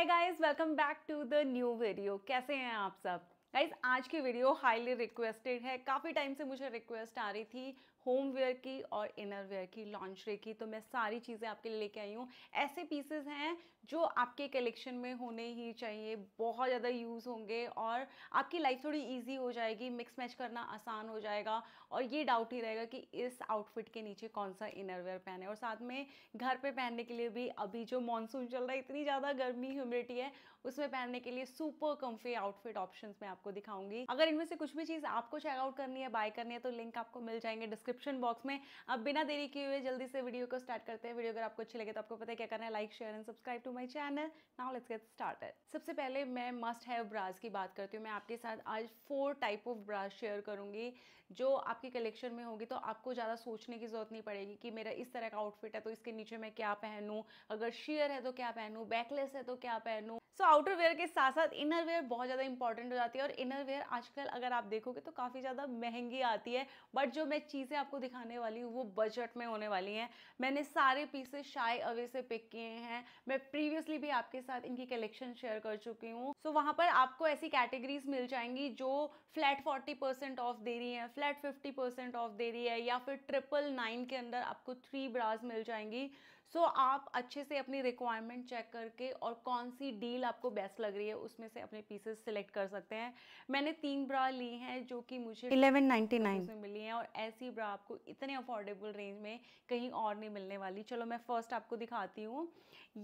hi guys welcome back to the new video कैसे हैं आप सब गाइज आज की वीडियो हाईली रिक्वेस्टेड है काफ़ी टाइम से मुझे रिक्वेस्ट आ रही थी होम वेयर की और इनर वेयर की लॉन्चरे की तो मैं सारी चीज़ें आपके लिए लेके आई हूँ ऐसे पीसेस हैं जो आपके कलेक्शन में होने ही चाहिए बहुत ज़्यादा यूज़ होंगे और आपकी लाइफ थोड़ी ईजी हो जाएगी मिक्स मैच करना आसान हो जाएगा और ये डाउट ही रहेगा कि इस आउटफिट के नीचे कौन सा इनर वेयर पहने और साथ में घर पर पहनने के लिए भी अभी जो मानसून चल रहा है इतनी ज़्यादा गर्मी ह्यूमिडिटी है उसमें पहनने के लिए सुपर कम्फी आउटफिट ऑप्शन मैं आपको दिखाऊंगी अगर इनमें से कुछ भी चीज़ आपको चेकआउट करनी है बाय करनी है तो लिंक आपको मिल जाएंगे डिस्क्रिप डिस्क्रिप्शन बॉक्स में अब बिना देरी किए हुए जल्दी से वीडियो को स्टार्ट करते हैं वीडियो अगर आपको अच्छी लगे तो आपको पता है क्या करना है like share and subscribe to my channel now let's get start सबसे पहले मैं मस्ट हैव ब्राज की बात करती हूँ मैं आपके साथ आज four type of bras share करूंगी जो आपकी कलेक्शन में होगी तो आपको ज़्यादा सोचने की ज़रूरत नहीं पड़ेगी कि मेरा इस तरह का आउटफिट है तो इसके नीचे मैं क्या पहनूँ अगर शेयर है तो क्या पहनूँ बैकलेस है तो क्या पहनूँ सो आउटर वेयर के साथ साथ इनर वेयर बहुत ज़्यादा इंपॉर्टेंट हो जाती है और इनर वेयर आजकल अगर आप देखोगे तो काफ़ी ज़्यादा महंगी आती है बट जो मैं चीज़ें आपको दिखाने वाली हूँ वो बजट में होने वाली हैं मैंने सारे पीसेस शाई अवे से पिक किए हैं मैं प्रीवियसली भी आपके साथ इनकी कलेक्शन शेयर कर चुकी हूँ सो so, वहाँ पर आपको ऐसी कैटेगरीज मिल जाएंगी जो फ्लैट फोर्टी ऑफ दे रही हैं फ्लैट 50 परसेंट ऑफ दे रही है या फिर ट्रिपल नाइन के अंदर आपको थ्री ब्राज मिल जाएंगी सो so, आप अच्छे से अपनी रिक्वायरमेंट चेक करके और कौन सी डील आपको बेस्ट लग रही है उसमें से अपने पीसेस सिलेक्ट कर सकते हैं मैंने तीन ब्रा ली हैं जो कि मुझे इलेवन नाइन्टी नाइन में मिली हैं और ऐसी ब्रा आपको इतने अफोर्डेबल रेंज में कहीं और नहीं मिलने वाली चलो मैं फ़र्स्ट आपको दिखाती हूँ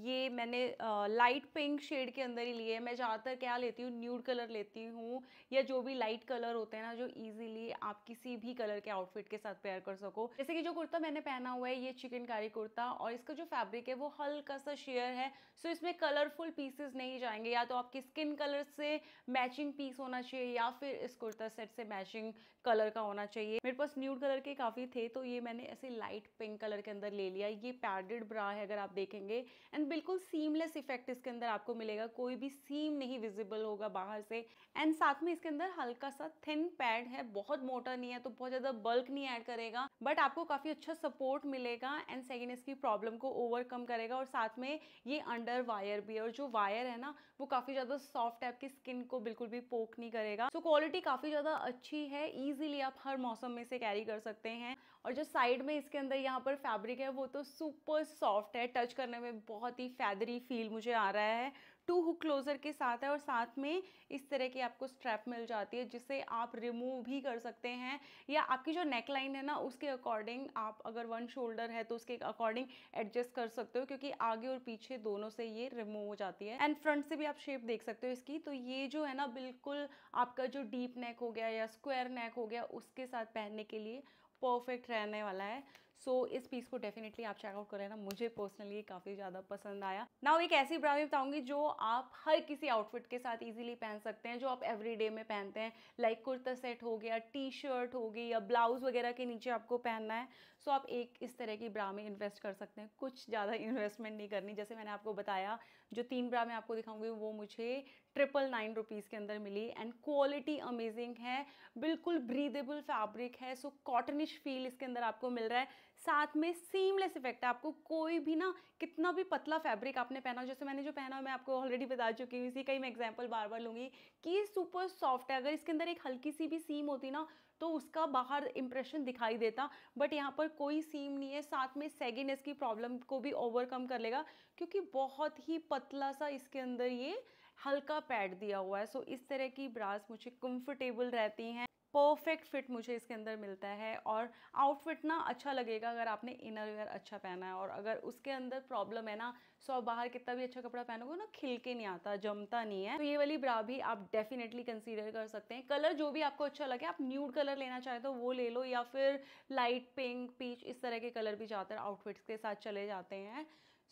ये मैंने आ, लाइट पिंक शेड के अंदर ही लिए है मैं ज़्यादातर क्या लेती हूँ न्यूड कलर लेती हूँ या जो भी लाइट कलर होते हैं ना जो ईजिली आप किसी भी कलर के आउटफिट के साथ पेयर कर सको जैसे कि जो कुर्ता मैंने पहना हुआ है ये चिकनकारी कुर्ता और इसका जो फैब्रिक है वो हल्का सा शेयर है सो इसमें कलरफुल पीसेस नहीं जाएंगे या तो आपकी स्किन कलर से मैचिंग पीस होना चाहिए या फिर इस कुर्ता सेट से मैचिंग कलर का होना चाहिए मेरे पास न्यूड कलर के काफ़ी थे तो ये मैंने ऐसे लाइट पिंक कलर के अंदर ले लिया ये पैडेड ब्रा है अगर आप देखेंगे एंड बिल्कुल सीमलेस इफेक्ट इसके अंदर आपको मिलेगा कोई भी सीम नहीं विजिबल होगा बाहर से एंड साथ में इसके अंदर हल्का सा थिन पैड है बहुत मोटा नहीं है तो बहुत ज़्यादा बल्क नहीं ऐड करेगा बट आपको काफ़ी अच्छा सपोर्ट मिलेगा एंड सेकेंड इसकी प्रॉब्लम को को ओवरकम करेगा और साथ में ये अंडर वायर भी है और जो वायर है ना वो काफ़ी ज़्यादा सॉफ्ट है आपकी स्किन को बिल्कुल भी पोक नहीं करेगा सो so, क्वालिटी काफ़ी ज़्यादा अच्छी है ईजिली आप हर मौसम में इसे कैरी कर सकते हैं और जो साइड में इसके अंदर यहाँ पर फैब्रिक है वो तो सुपर सॉफ्ट है टच करने में बहुत ही फैदरी फील मुझे आ रहा है टू हुक क्लोज़र के साथ है और साथ में इस तरह की आपको स्ट्रैप मिल जाती है जिसे आप रिमूव भी कर सकते हैं या आपकी जो नेक लाइन है ना उसके अकॉर्डिंग आप अगर वन शोल्डर है तो उसके अकॉर्डिंग एडजस्ट कर सकते हो क्योंकि आगे और पीछे दोनों से ये रिमूव हो जाती है एंड फ्रंट से भी आप शेप देख सकते हो इसकी तो ये जो है ना बिल्कुल आपका जो डीप नेक हो गया या स्क्वायर नेक हो गया उसके साथ पहनने के लिए परफेक्ट रहने वाला है सो so, इस पीस को डेफिनेटली आप चेकआउट करें ना मुझे पर्सनली काफ़ी ज़्यादा पसंद आया नाउ एक ऐसी ब्रा भी बताऊँगी जो आप हर किसी आउटफिट के साथ ईजिली पहन सकते हैं जो आप एवरीडे में पहनते हैं लाइक कुर्ता सेट हो गया टी शर्ट होगी या ब्लाउज़ वगैरह के नीचे आपको पहनना है सो so, आप एक इस तरह की ब्रा में इन्वेस्ट कर सकते हैं कुछ ज़्यादा इन्वेस्टमेंट नहीं करनी जैसे मैंने आपको बताया जो तीन ब्रा मैं आपको दिखाऊंगी वो मुझे ट्रिपल नाइन रुपीज़ के अंदर मिली एंड क्वालिटी अमेजिंग है बिल्कुल ब्रीदेबल फैब्रिक है सो कॉटनिश फील इसके अंदर आपको मिल रहा है साथ में सीमलेस इफेक्ट है आपको कोई भी ना कितना भी पतला फैब्रिक आपने पहना हो जैसे मैंने जो पहना मैं आपको ऑलरेडी बता चुकी हूँ इसी का ही मैं एग्जाम्पल बार बार लूँगी कि ये सुपर सॉफ्ट है अगर इसके अंदर एक हल्की सी भी सीम होती ना तो उसका बाहर इंप्रेशन दिखाई देता बट यहाँ पर कोई सीम नहीं है साथ में सेगिनेस की प्रॉब्लम को भी ओवरकम कर लेगा क्योंकि बहुत ही पतला सा इसके अंदर ये हल्का पैड दिया हुआ है सो इस तरह की ब्रास मुझे कंफर्टेबल रहती हैं परफेक्ट फिट मुझे इसके अंदर मिलता है और आउटफिट ना अच्छा लगेगा अगर आपने इनर वेयर अच्छा पहना है और अगर उसके अंदर प्रॉब्लम है ना सो तो आप बाहर कितना भी अच्छा कपड़ा पहनोगे ना खिल के नहीं आता जमता नहीं है तो ये वाली ब्रा भी आप डेफिनेटली कंसीडर कर सकते हैं कलर जो भी आपको अच्छा लगे आप न्यूड कलर लेना चाहे तो वो ले लो या फिर लाइट पिंक पीच इस तरह के कलर भी ज़्यादातर आउटफिट्स के साथ चले जाते हैं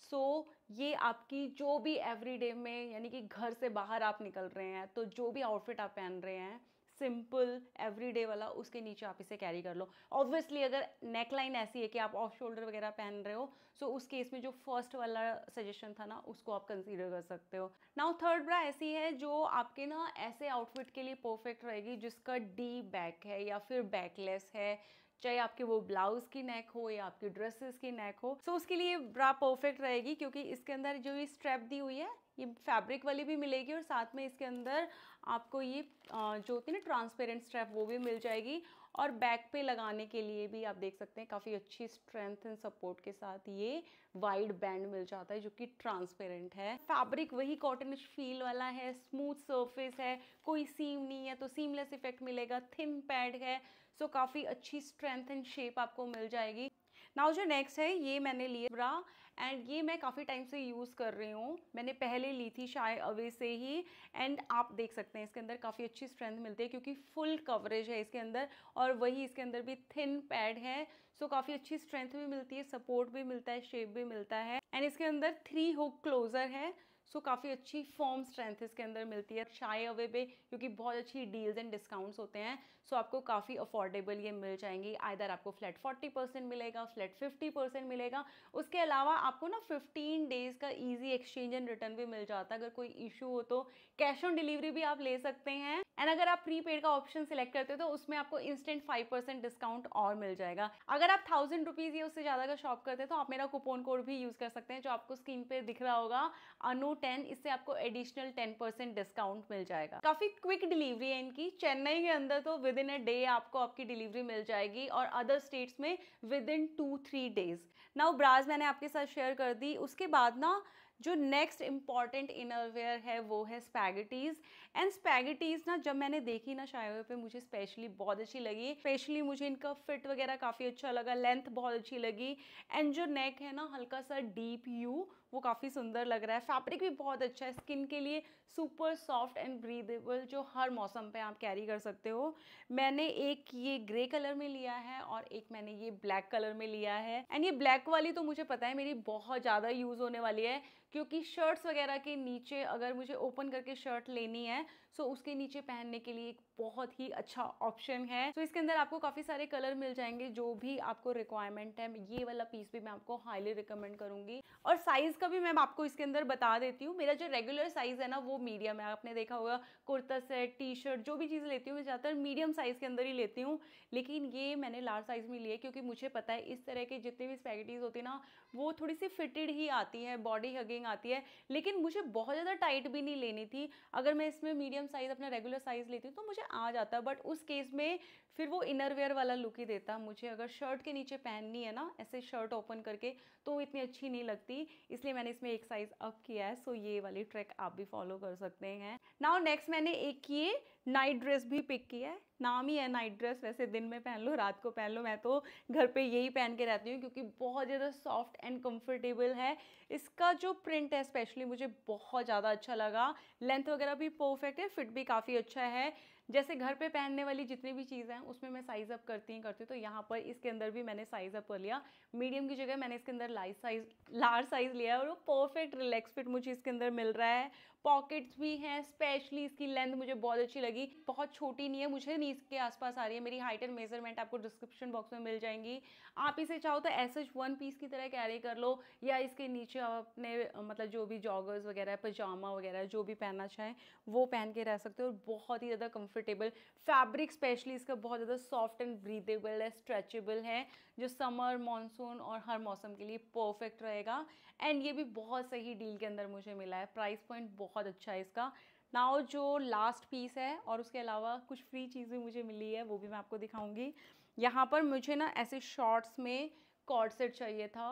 सो so, ये आपकी जो भी एवरीडे में यानी कि घर से बाहर आप निकल रहे हैं तो जो भी आउटफिट आप पहन रहे हैं सिंपल एवरीडे वाला उसके नीचे आप इसे कैरी कर लो ऑब्वियसली अगर नेक लाइन ऐसी है कि आप ऑफ शोल्डर वगैरह पहन रहे हो सो so उस केस में जो फर्स्ट वाला सजेशन था ना उसको आप कंसीडर कर सकते हो नाउ थर्ड ब्रा ऐसी है जो आपके ना ऐसे आउटफिट के लिए परफेक्ट रहेगी जिसका डी बैक है या फिर बैकलेस है चाहे आपके वो ब्लाउज की नेक हो या आपकी ड्रेसेस की नेक हो सो so उसके लिए ब्रा परफेक्ट रहेगी क्योंकि इसके अंदर जो ये स्ट्रैप दी हुई है ये फैब्रिक वाली भी मिलेगी और साथ में इसके अंदर आपको ये जो होती है ना ट्रांसपेरेंट स्ट्रैप वो भी मिल जाएगी और बैक पे लगाने के लिए भी आप देख सकते हैं काफ़ी अच्छी स्ट्रेंथ एंड सपोर्ट के साथ ये वाइड बैंड मिल जाता है जो कि ट्रांसपेरेंट है फैब्रिक वही कॉटनिश फील वाला है स्मूथ सरफेस है कोई सीम नहीं है तो सीमलेस इफेक्ट मिलेगा थिन पैड है सो काफ़ी अच्छी स्ट्रेंथ एंड शेप आपको मिल जाएगी नाउ जो नेक्स्ट है ये मैंने ब्रा एंड ये मैं काफ़ी टाइम से यूज़ कर रही हूँ मैंने पहले ली थी शाय अवे से ही एंड आप देख सकते हैं इसके अंदर काफ़ी अच्छी स्ट्रेंथ मिलती है क्योंकि फुल कवरेज है इसके अंदर और वही इसके अंदर भी थिन पैड है सो so, काफ़ी अच्छी स्ट्रेंथ भी मिलती है सपोर्ट भी मिलता है शेप भी मिलता है एंड इसके अंदर थ्री हुक क्लोज़र है सो so, काफ़ी अच्छी फॉर्म स्ट्रेंथ इसके अंदर मिलती है शाये अवे पे क्योंकि बहुत अच्छी डील्स एंड डिस्काउंट्स होते हैं सो so, आपको काफ़ी अफोर्डेबल ये मिल जाएंगी आइधर आपको फ्लैट 40 परसेंट मिलेगा फ्लैट 50 परसेंट मिलेगा उसके अलावा आपको ना 15 डेज़ का ईजी एक्सचेंज एंड रिटर्न भी मिल जाता है अगर कोई इशू हो तो कैश ऑन डिलीवरी भी आप ले सकते हैं एंड अगर आप प्रीपेड का ऑप्शन सिलेक्ट करते हो तो उसमें आपको इंस्टेंट फाइव परसेंट डिस्काउंट और मिल जाएगा अगर आप थाउजेंड रुपीज़ या उससे ज़्यादा का शॉप करते हैं तो आप मेरा कूपन कोड भी यूज़ कर सकते हैं जो आपको स्क्रीन पे दिख रहा होगा अनु टेन इससे आपको एडिशनल टेन परसेंट डिस्काउंट मिल जाएगा काफी क्विक डिलीवरी है इनकी चेन्नई के अंदर तो विद इन अ डे आपको आपकी डिलीवरी मिल जाएगी और अदर स्टेट्स में within two three days now bras मैंने आपके साथ शेयर कर दी उसके बाद ना जो नेक्स्ट इम्पॉर्टेंट इनरवेयर है वो है स्पैगेटीज़ एंड स्पैगेटीज़ ना जब मैंने देखी ना शायद पे मुझे स्पेशली बहुत अच्छी लगी स्पेशली मुझे इनका फिट वगैरह काफ़ी अच्छा लगा लेंथ बहुत अच्छी लगी एंड जो नेक है ना हल्का सा डीप यू वो काफ़ी सुंदर लग रहा है फैब्रिक भी बहुत अच्छा है स्किन के लिए सुपर सॉफ्ट एंड ब्रीदेबल जो हर मौसम पे आप कैरी कर सकते हो मैंने एक ये ग्रे कलर में लिया है और एक मैंने ये ब्लैक कलर में लिया है एंड ये ब्लैक वाली तो मुझे पता है मेरी बहुत ज़्यादा यूज़ होने वाली है क्योंकि शर्ट्स वगैरह के नीचे अगर मुझे ओपन करके शर्ट लेनी है सो उसके नीचे पहनने के लिए एक बहुत ही अच्छा ऑप्शन है तो इसके अंदर आपको काफ़ी सारे कलर मिल जाएंगे जो भी आपको रिक्वायरमेंट है ये वाला पीस भी मैं आपको हाईली रिकमेंड करूँगी और साइज़ का भी मैम आपको इसके अंदर बता देती हूँ मेरा जो रेगुलर साइज़ है ना वो मीडियम है आपने देखा होगा कुर्ता सेट टी शर्ट जो भी चीज़ लेती हूँ मैं ज़्यादातर मीडियम साइज़ के अंदर ही लेती हूँ लेकिन ये मैंने लार्ज साइज़ में लिया क्योंकि मुझे पता है इस तरह के जितनी भी स्पैगेटीज़ होती है ना वो थोड़ी सी फिटेड ही आती है बॉडी हगिंग आती है लेकिन मुझे बहुत ज़्यादा टाइट भी नहीं लेनी थी अगर मैं इसमें मीडियम साइज़ अपना रेगुलर साइज़ लेती हूँ तो मुझे आ जाता बट उस केस में फिर वो इनरवेयर वाला लुक ही देता मुझे अगर शर्ट के नीचे पहननी है ना ऐसे शर्ट ओपन करके तो इतनी अच्छी नहीं लगती इस इसलिए मैंने इसमें एक साइज अप किया है सो ये वाली ट्रैक आप भी फॉलो कर सकते हैं नाउ नेक्स्ट मैंने एक ये नाइट ड्रेस भी पिक की है नाम ही है नाइट ड्रेस वैसे दिन में पहन लो रात को पहन लो मैं तो घर पे यही पहन के रहती हूँ क्योंकि बहुत ज़्यादा सॉफ्ट एंड कंफर्टेबल है इसका जो प्रिंट है स्पेशली मुझे बहुत ज़्यादा अच्छा लगा लेंथ वगैरह भी परफेक्ट है फिट भी काफ़ी अच्छा है जैसे घर पे पहनने वाली जितनी भी चीज़ें हैं उसमें मैं साइज़ अप करती ही करती हूँ तो यहाँ पर इसके अंदर भी मैंने साइज़ अप कर लिया मीडियम की जगह मैंने इसके अंदर लाइज साइज़ लार्ज साइज़ लिया है और वो परफेक्ट रिलैक्स फिट मुझे इसके अंदर मिल रहा है पॉकेट्स भी हैं स्पेशली इसकी लेंथ मुझे बहुत अच्छी लगी बहुत छोटी नहीं है मुझे नीस के आसपास आ रही है मेरी हाइट एंड मेजरमेंट आपको डिस्क्रिप्शन बॉक्स में मिल जाएंगी आप इसे चाहो तो ऐसे वन पीस की तरह कैरी कर लो या इसके नीचे आप अपने मतलब जो भी जॉगर्स वगैरह पजामा वगैरह जो भी पहनना चाहें वो पहन के रह सकते हो और बहुत ही ज़्यादा कम्फर्टेबल फैब्रिक स्पेशली इसका बहुत ज़्यादा सॉफ्ट एंड ब्रीदेबल है स्ट्रेचेबल है जो समर मानसून और हर मौसम के लिए परफेक्ट रहेगा एंड ये भी बहुत सही डील के अंदर मुझे मिला है प्राइस पॉइंट बहुत बहुत अच्छा है इसका नाव जो लास्ट पीस है और उसके अलावा कुछ फ्री चीज़ें मुझे मिली है वो भी मैं आपको दिखाऊंगी यहाँ पर मुझे ना ऐसे शॉर्ट्स में कॉर्ड सेट चाहिए था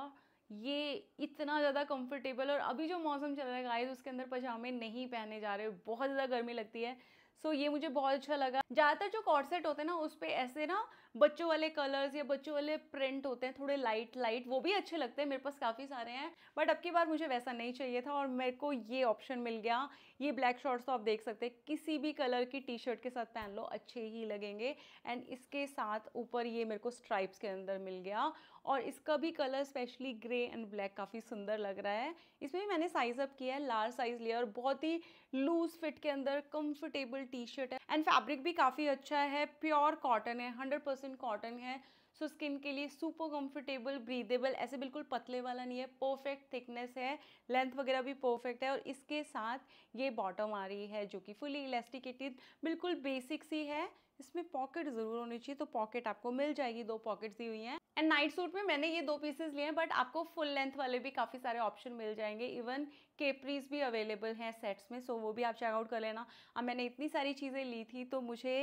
ये इतना ज़्यादा कंफर्टेबल और अभी जो मौसम चल रहा है गाइस उसके अंदर पजामे नहीं पहने जा रहे बहुत ज़्यादा गर्मी लगती है सो ये मुझे बहुत अच्छा लगा ज़्यादातर जो कॉर्सेट होते हैं ना उस पर ऐसे ना बच्चों वाले कलर्स या बच्चों वाले प्रिंट होते हैं थोड़े लाइट लाइट वो भी अच्छे लगते हैं मेरे पास काफ़ी सारे हैं बट अब की बार मुझे वैसा नहीं चाहिए था और मेरे को ये ऑप्शन मिल गया ये ब्लैक शॉर्ट्स तो आप देख सकते हैं किसी भी कलर की टी शर्ट के साथ पहन लो अच्छे ही लगेंगे एंड इसके साथ ऊपर ये मेरे को स्ट्राइप्स के अंदर मिल गया और इसका भी colour specially grey and black काफ़ी सुंदर लग रहा है इसमें भी मैंने साइज़ अप किया है लार्ज साइज़ लिया और बहुत ही लूज़ फिट के अंदर कंफर्टेबल टी शर्ट है एंड फैब्रिक भी काफ़ी अच्छा है प्योर कॉटन है हंड्रेड कॉटन है सो स्किन के लिए सुपर कंफर्टेबल ब्रीदेबल ऐसे बिल्कुल पतले वाला नहीं है परफेक्ट थिकनेस है लेंथ वगैरह भी परफेक्ट है और इसके साथ ये बॉटम आ रही है जो कि फुली इलास्टिकेटेड बिल्कुल बेसिक सी है इसमें पॉकेट ज़रूर होनी चाहिए तो पॉकेट आपको मिल जाएगी दो पॉकेट दी हुई हैं एंड नाइट सूट में मैंने ये दो पीसेज लिए हैं बट आपको फुल लेंथ वाले भी काफ़ी सारे ऑप्शन मिल जाएंगे इवन केपरीज भी अवेलेबल हैं सेट्स में सो वो भी आप चेकआउट कर लेना अब मैंने इतनी सारी चीज़ें ली थी तो मुझे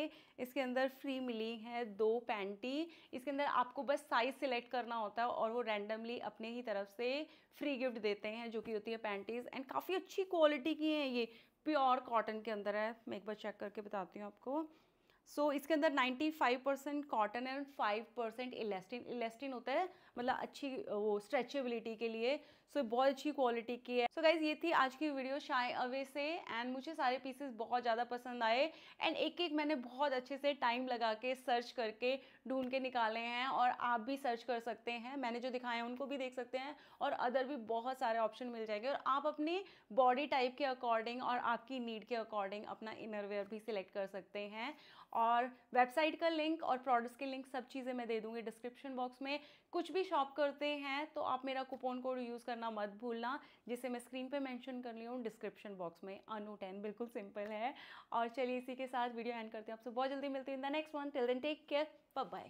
इसके अंदर फ्री मिली है दो पैंटी इसके अंदर आपको बस साइज़ सिलेक्ट करना होता है और वो रैंडमली अपने ही तरफ से फ्री गिफ्ट देते हैं जो कि होती है पैंटीज़ एंड काफ़ी अच्छी क्वालिटी की हैं ये प्योर कॉटन के अंदर है मैं एक बार चेक करके बताती हूँ आपको सो so, इसके अंदर 95 percent cotton and 5 percent elastane elastane होता है मतलब अच्छी वो स्ट्रेचेबिलिटी के लिए सो so, बहुत अच्छी क्वालिटी की है सो so, गाइज ये थी आज की वीडियो शाए अवे से एंड मुझे सारे पीसेस बहुत ज़्यादा पसंद आए एंड एक एक मैंने बहुत अच्छे से टाइम लगा के सर्च करके ढूंढ के निकाले हैं और आप भी सर्च कर सकते हैं मैंने जो दिखाए हैं उनको भी देख सकते हैं और अदर भी बहुत सारे ऑप्शन मिल जाएंगे और आप अपने बॉडी टाइप के अकॉर्डिंग और आपकी नीड के अकॉर्डिंग अपना इनरवेयर भी सिलेक्ट कर सकते हैं और वेबसाइट का लिंक और प्रोडक्ट्स के लिंक सब चीज़ें मैं दे दूँगी डिस्क्रिप्शन बॉक्स में कुछ भी शॉप करते हैं तो आप मेरा कूपन कोड यूज़ करना मत भूलना जिसे मैं स्क्रीन पे मेंशन कर ली हूँ डिस्क्रिप्शन बॉक्स में अनु टेन बिल्कुल सिंपल है और चलिए इसी के साथ वीडियो एंड करते हैं आपसे बहुत जल्दी मिलती है in the next one till then take care bye